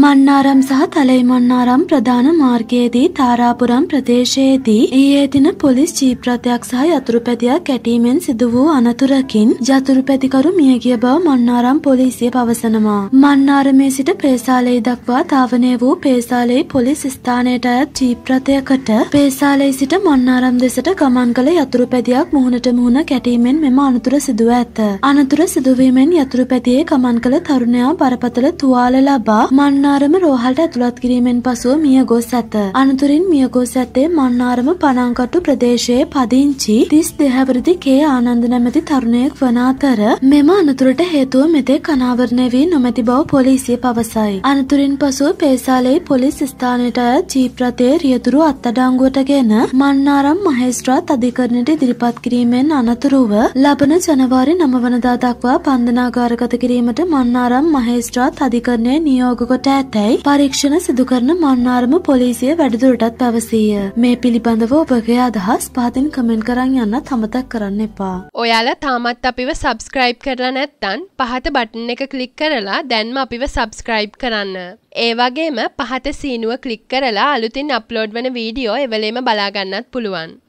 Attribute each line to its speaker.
Speaker 1: මන්නාරම් සහ තලයිමන්නාරම් ප්‍රධාන මාර්ගයේදී තාරාපුරම් ප්‍රදේශයේදී ඊයේ දින පොලිස් ජීප් රථයක් සහ යතුරුපැදියක් කැටීමෙන් සිදු වූ අනතුරකින් යතුරුපැදිකරු මියගිය බව මන්නාරම් පොලිසිය පවසනවා. මන්නාරමේ සිට පේසාලේ දක්වා ධාවනය වූ පේසාලේ පොලිස් ස්ථානයට අයත් ජීප් රථයකට පේසාලේ සිට මන්නාරම් දෙසට ගමන් කළ යතුරුපැදියක් මුහුණට මුහුණ කැටීමෙන් මෙම අනතුර සිදුව ඇත. අනතුර සිදුවීමෙන් යතුරුපැදියේ ගමන් කළ තරුණයා බරපතල තුවාල ලබා මන්නාරම් මන්නාරම රෝහලට ඇතුළත් කිරීමෙන් පසුව මිය ගොස් ඇත. අනතුරින් මිය ගොස් ඇත්තේ මන්නාරම පනංකටු ප්‍රදේශයේ පදිංචි තිස් දෙහැවරදි කේ ආනන්ද නැමැති තරුණයෙක් වන අතර මෙම අනතුරට හේතුව මෙතේ කනාවරණය වී නොමැති බව පොලිසිය පවසයි. අනතුරින් පසුව පේසාලේ පොලිස් ස්ථානයට අය ජීප් රථයේ රියතුරු අත්අඩංගුවටගෙන මන්නාරම් මහේස්ත්‍රාත් අධිකරණයට ඉදිරිපත් කිරීමෙන් අනතුරුව ලබන ජනවාරි 9 වනදා දක්වා බන්ධනාගාරගත කිරීමට මන්නාරම් මහේස්ත්‍රාත් අධිකරණය නියෝග කොට ඇතැයි පරීක්ෂණ සිදුකරන මන්නාරම පොලිසිය වැඩදුරටත් පැවසීය. මේ පිළිබඳව ඔබගේ අදහස් පහතින් කමෙන්ට් කරන්න යන්න තමතක් කරන්න එපා.
Speaker 2: ඔයාල තාමත් අපිව සබස්ක්‍රයිබ් කරලා නැත්තන් පහත බටන එක කලික් කරලා දැන්ම අපිව සබස්ක්‍රයිබ් කරන්න. ඒවගේම පහත සීනුව කලික් කරලා අලුතින් අප්ලෝඩ් වන වීඩියෝ එවලේම බලාගන්නත් පුළුවන්.